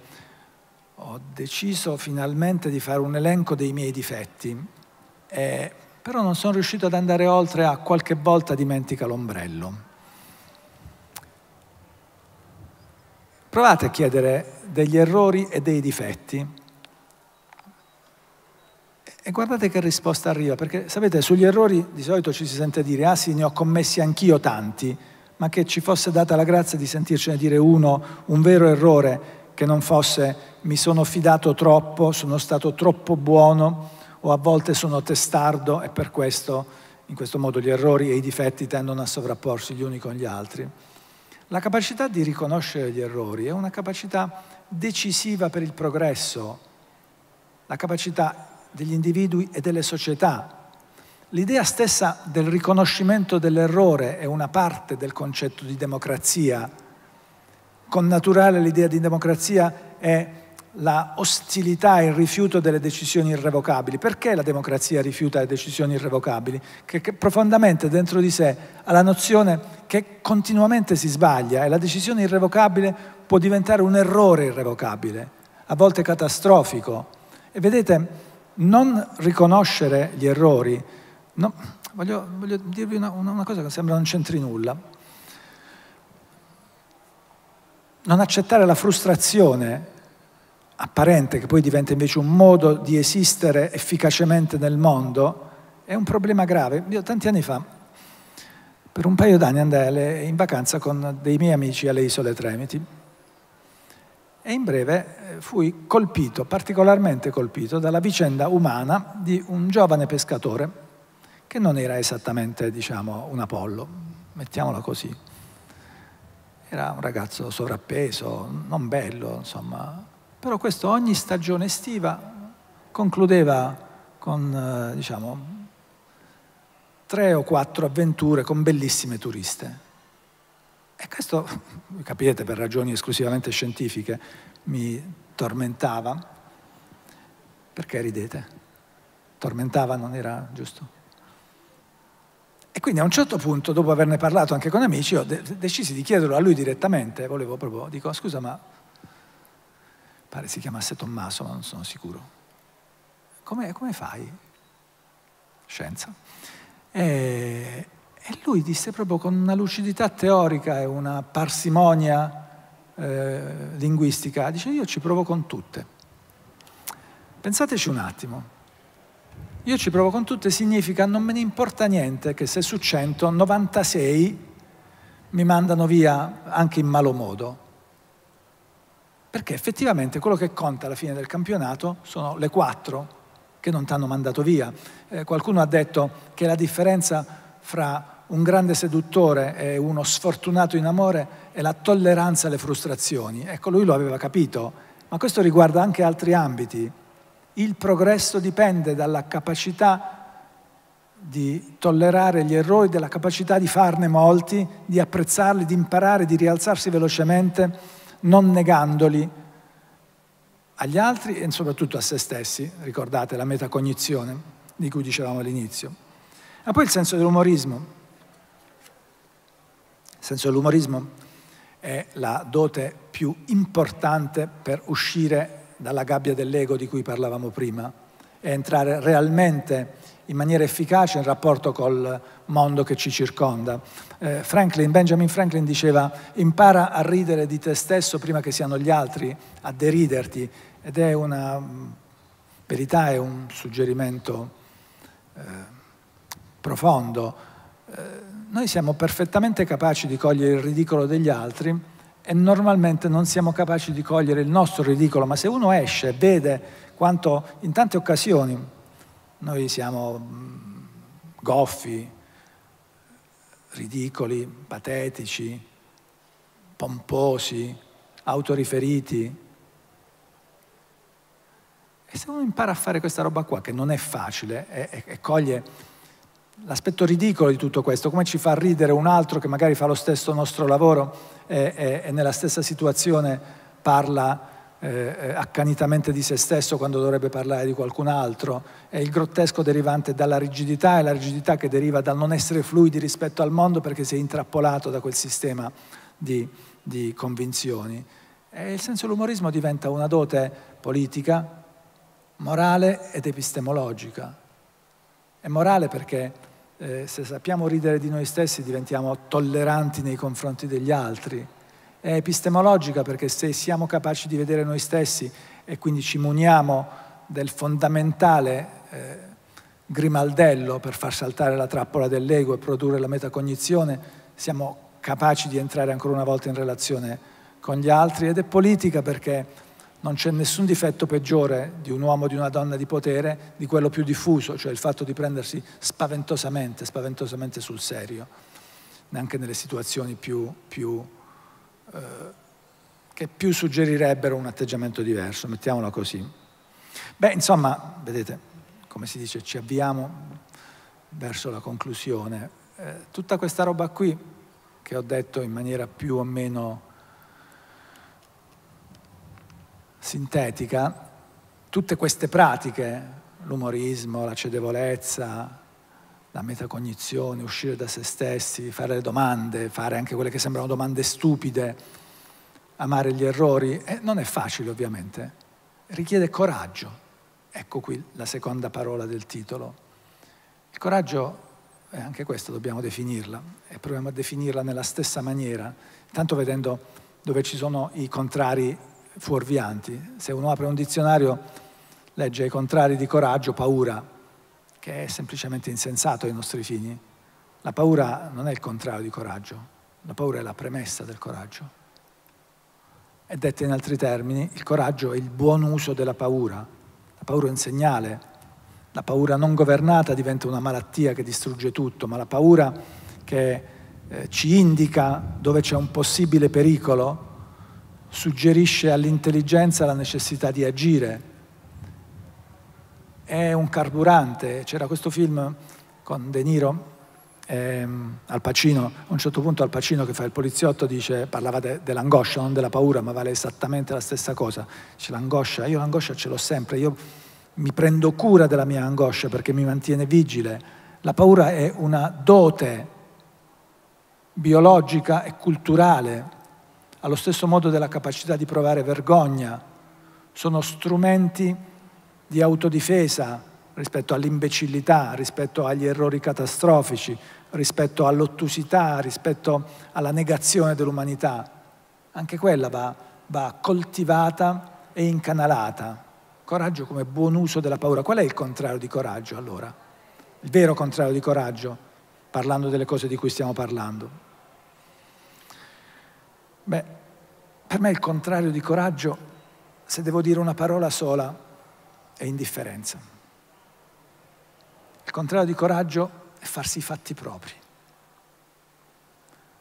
ho deciso finalmente di fare un elenco dei miei difetti, eh, però non sono riuscito ad andare oltre a qualche volta dimentica l'ombrello. Provate a chiedere degli errori e dei difetti e guardate che risposta arriva, perché sapete sugli errori di solito ci si sente dire ah sì ne ho commessi anch'io tanti, ma che ci fosse data la grazia di sentircene dire uno, un vero errore, che non fosse mi sono fidato troppo, sono stato troppo buono o a volte sono testardo e per questo in questo modo gli errori e i difetti tendono a sovrapporsi gli uni con gli altri. La capacità di riconoscere gli errori è una capacità decisiva per il progresso, la capacità degli individui e delle società. L'idea stessa del riconoscimento dell'errore è una parte del concetto di democrazia connaturare l'idea di democrazia è la ostilità e il rifiuto delle decisioni irrevocabili. Perché la democrazia rifiuta le decisioni irrevocabili? Che, che profondamente dentro di sé ha la nozione che continuamente si sbaglia e la decisione irrevocabile può diventare un errore irrevocabile, a volte catastrofico. E vedete, non riconoscere gli errori, no, voglio, voglio, dirvi una, una cosa che sembra non c'entri nulla, non accettare la frustrazione apparente, che poi diventa invece un modo di esistere efficacemente nel mondo, è un problema grave. Io tanti anni fa, per un paio d'anni, andai in vacanza con dei miei amici alle isole Tremiti e in breve eh, fui colpito, particolarmente colpito, dalla vicenda umana di un giovane pescatore che non era esattamente, diciamo, un Apollo, mettiamolo così, era un ragazzo sovrappeso, non bello, insomma. Però questo ogni stagione estiva concludeva con, eh, diciamo, tre o quattro avventure con bellissime turiste. E questo, capite, per ragioni esclusivamente scientifiche, mi tormentava. Perché ridete? Tormentava non era giusto? E quindi a un certo punto, dopo averne parlato anche con amici, ho de decisi di chiederlo a lui direttamente, volevo proprio, dico, scusa ma, pare si chiamasse Tommaso, ma non sono sicuro, come, come fai? Scienza. E, e, lui disse proprio con una lucidità teorica e una parsimonia eh, linguistica, dice io ci provo con tutte. Pensateci un attimo io ci provo con tutte, significa non me ne importa niente che se su 100, 96 mi mandano via anche in malo modo. Perché effettivamente quello che conta alla fine del campionato sono le quattro che non ti hanno mandato via. Eh, qualcuno ha detto che la differenza fra un grande seduttore e uno sfortunato in amore è la tolleranza alle frustrazioni. Ecco, lui lo aveva capito, ma questo riguarda anche altri ambiti il progresso dipende dalla capacità di tollerare gli errori, dalla capacità di farne molti, di apprezzarli, di imparare, di rialzarsi velocemente, non negandoli agli altri e soprattutto a se stessi, ricordate la metacognizione di cui dicevamo all'inizio. Ma poi il senso dell'umorismo. Il senso dell'umorismo è la dote più importante per uscire dalla gabbia dell'ego di cui parlavamo prima e entrare realmente in maniera efficace in rapporto col mondo che ci circonda. Eh, Franklin, Benjamin Franklin diceva impara a ridere di te stesso prima che siano gli altri a deriderti ed è una mm, verità, è un suggerimento eh, profondo. Eh, noi siamo perfettamente capaci di cogliere il ridicolo degli altri e normalmente non siamo capaci di cogliere il nostro ridicolo, ma se uno esce e vede quanto in tante occasioni noi siamo mm, goffi, ridicoli, patetici, pomposi, autoriferiti. E se uno impara a fare questa roba qua, che non è facile, e, e, e coglie l'aspetto ridicolo di tutto questo, come ci fa ridere un altro che magari fa lo stesso nostro lavoro e, e, e nella stessa situazione parla eh, eh accanitamente di se stesso quando dovrebbe parlare di qualcun altro, è il grottesco derivante dalla rigidità e la rigidità che deriva dal non essere fluidi rispetto al mondo perché si è intrappolato da quel sistema di, di convinzioni. E il senso dell'umorismo diventa una dote politica, morale ed epistemologica. È morale perché eh, se sappiamo ridere di noi stessi diventiamo tolleranti nei confronti degli altri. È epistemologica perché se siamo capaci di vedere noi stessi e quindi ci muniamo del fondamentale eh, grimaldello per far saltare la trappola dell'ego e produrre la metacognizione, siamo capaci di entrare ancora una volta in relazione con gli altri ed è politica perché non c'è nessun difetto peggiore di un uomo o di una donna di potere di quello più diffuso, cioè il fatto di prendersi spaventosamente, spaventosamente sul serio, neanche nelle situazioni più, più, eh, che più suggerirebbero un atteggiamento diverso, mettiamolo così. Beh, insomma, vedete, come si dice, ci avviamo verso la conclusione. Eh, tutta questa roba qui, che ho detto in maniera più o meno sintetica, tutte queste pratiche, l'umorismo, la cedevolezza, la metacognizione, uscire da se stessi, fare le domande, fare anche quelle che sembrano domande stupide, amare gli errori, eh, non è facile ovviamente, richiede coraggio. Ecco qui la seconda parola del titolo. Il coraggio, eh, anche questo dobbiamo definirla e proviamo a definirla nella stessa maniera, tanto vedendo dove ci sono i contrari fuorvianti. Se uno apre un dizionario legge i contrari di coraggio, paura, che è semplicemente insensato ai nostri fini. La paura non è il contrario di coraggio, la paura è la premessa del coraggio. E detta in altri termini, il coraggio è il buon uso della paura. La paura è un segnale, la paura non governata diventa una malattia che distrugge tutto, ma la paura che eh, ci indica dove c'è un possibile pericolo suggerisce all'intelligenza la necessità di agire. È un carburante. C'era questo film con De Niro, ehm, Al Pacino, a un certo punto Al Pacino che fa il poliziotto dice, parlava de dell'angoscia, non della paura, ma vale esattamente la stessa cosa. C'è l'angoscia, io l'angoscia ce l'ho sempre, io mi prendo cura della mia angoscia perché mi mantiene vigile. La paura è una dote biologica e culturale allo stesso modo della capacità di provare vergogna, sono strumenti di autodifesa rispetto all'imbecillità, rispetto agli errori catastrofici, rispetto all'ottusità, rispetto alla negazione dell'umanità. Anche quella va, va coltivata e incanalata. Coraggio come buon uso della paura. Qual è il contrario di coraggio allora? Il vero contrario di coraggio, parlando delle cose di cui stiamo parlando. Beh, per me il contrario di coraggio, se devo dire una parola sola, è indifferenza. Il contrario di coraggio è farsi i fatti propri.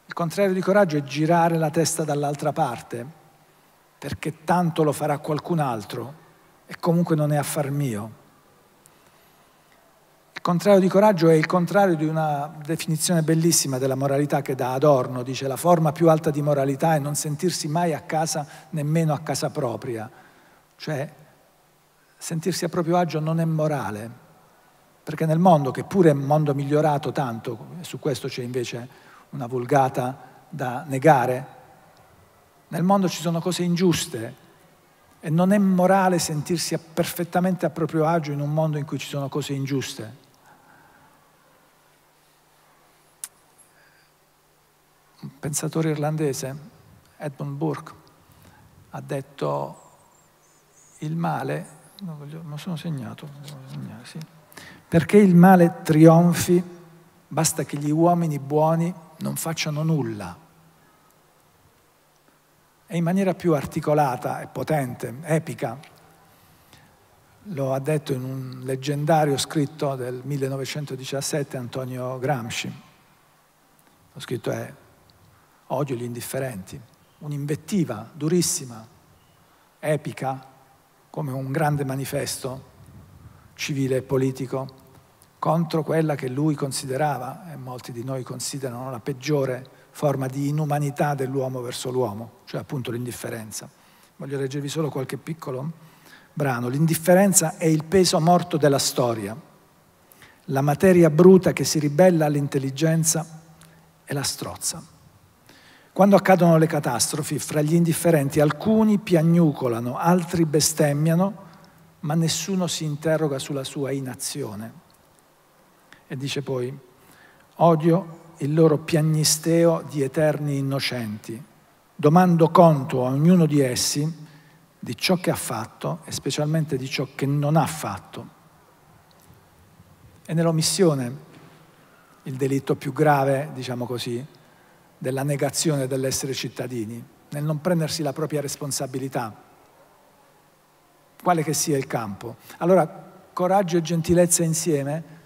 Il contrario di coraggio è girare la testa dall'altra parte, perché tanto lo farà qualcun altro e comunque non è affar mio contrario di coraggio è il contrario di una definizione bellissima della moralità che da Adorno, dice la forma più alta di moralità è non sentirsi mai a casa, nemmeno a casa propria. Cioè, sentirsi a proprio agio non è morale, perché nel mondo, che pure è un mondo migliorato tanto, e su questo c'è invece una vulgata da negare, nel mondo ci sono cose ingiuste e non è morale sentirsi perfettamente a proprio agio in un mondo in cui ci sono cose ingiuste. un pensatore irlandese, Edmund Burke, ha detto il male, no, voglio, non sono segnato, segnare, sì. perché il male trionfi basta che gli uomini buoni non facciano nulla. E in maniera più articolata e potente, epica, lo ha detto in un leggendario scritto del 1917 Antonio Gramsci. Lo scritto è odio gli indifferenti, un'invettiva durissima, epica, come un grande manifesto civile e politico contro quella che lui considerava, e molti di noi considerano la peggiore forma di inumanità dell'uomo verso l'uomo, cioè appunto l'indifferenza. Voglio leggervi solo qualche piccolo brano. L'indifferenza è il peso morto della storia, la materia bruta che si ribella all'intelligenza e la strozza. Quando accadono le catastrofi, fra gli indifferenti alcuni piagnucolano, altri bestemmiano, ma nessuno si interroga sulla sua inazione. E dice poi, odio il loro piagnisteo di eterni innocenti. Domando conto a ognuno di essi di ciò che ha fatto e specialmente di ciò che non ha fatto. E nell'omissione il delitto più grave, diciamo così, della negazione dell'essere cittadini, nel non prendersi la propria responsabilità, quale che sia il campo. Allora, coraggio e gentilezza insieme,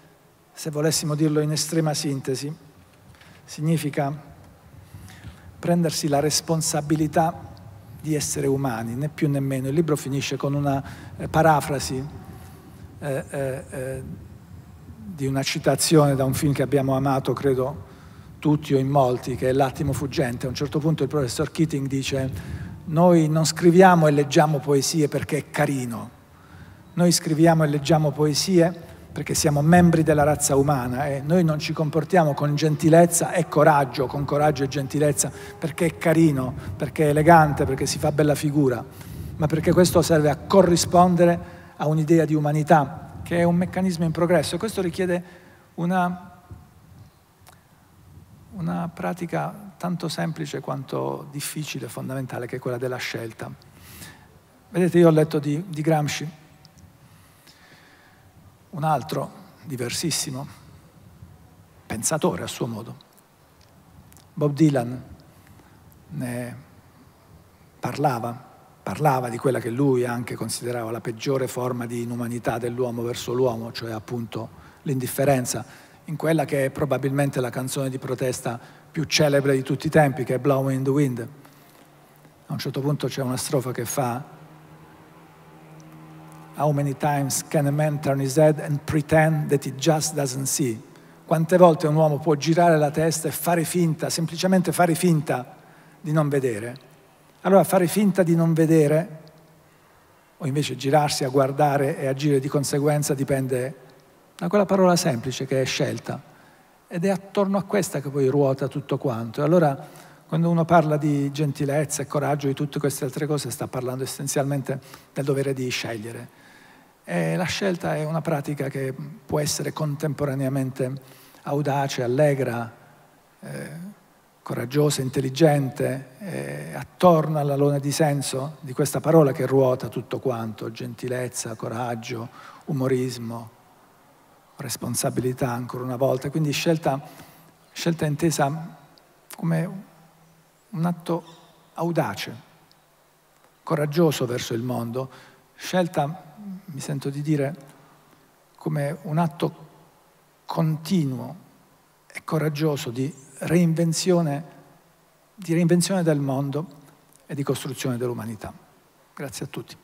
se volessimo dirlo in estrema sintesi, significa prendersi la responsabilità di essere umani, né più né meno. Il libro finisce con una eh, parafrasi eh, eh, eh di una citazione da un film che abbiamo amato, credo, tutti o in molti, che è l'attimo fuggente. A un certo punto il professor Keating dice noi non scriviamo e leggiamo poesie perché è carino, noi scriviamo e leggiamo poesie perché siamo membri della razza umana e noi non ci comportiamo con gentilezza e coraggio, con coraggio e gentilezza, perché è carino, perché è elegante, perché si fa bella figura, ma perché questo serve a corrispondere a un'idea di umanità che è un meccanismo in progresso e questo richiede una una pratica tanto semplice quanto difficile, fondamentale, che è quella della scelta. Vedete, io ho letto di, di Gramsci, un altro diversissimo, pensatore a suo modo. Bob Dylan ne parlava, parlava di quella che lui anche considerava la peggiore forma di inumanità dell'uomo verso l'uomo, cioè appunto l'indifferenza in quella che è probabilmente la canzone di protesta più celebre di tutti i tempi, che è Blowing in the Wind. A un certo punto c'è una strofa che fa How many times can a man turn his head and pretend that he just doesn't see? Quante volte un uomo può girare la testa e fare finta, semplicemente fare finta di non vedere? Allora fare finta di non vedere o invece girarsi a guardare e agire di conseguenza dipende da quella parola semplice che è scelta. Ed è attorno a questa che poi ruota tutto quanto. E allora quando uno parla di gentilezza e coraggio, di tutte queste altre cose, sta parlando essenzialmente del dovere di scegliere. E la scelta è una pratica che può essere contemporaneamente audace, allegra, eh, coraggiosa, intelligente, eh, attorno all'alone di senso di questa parola che ruota tutto quanto, gentilezza, coraggio, umorismo, responsabilità ancora una volta, quindi scelta, scelta intesa come un atto audace, coraggioso verso il mondo, scelta, mi sento di dire, come un atto continuo e coraggioso di reinvenzione, di reinvenzione del mondo e di costruzione dell'umanità. Grazie a tutti.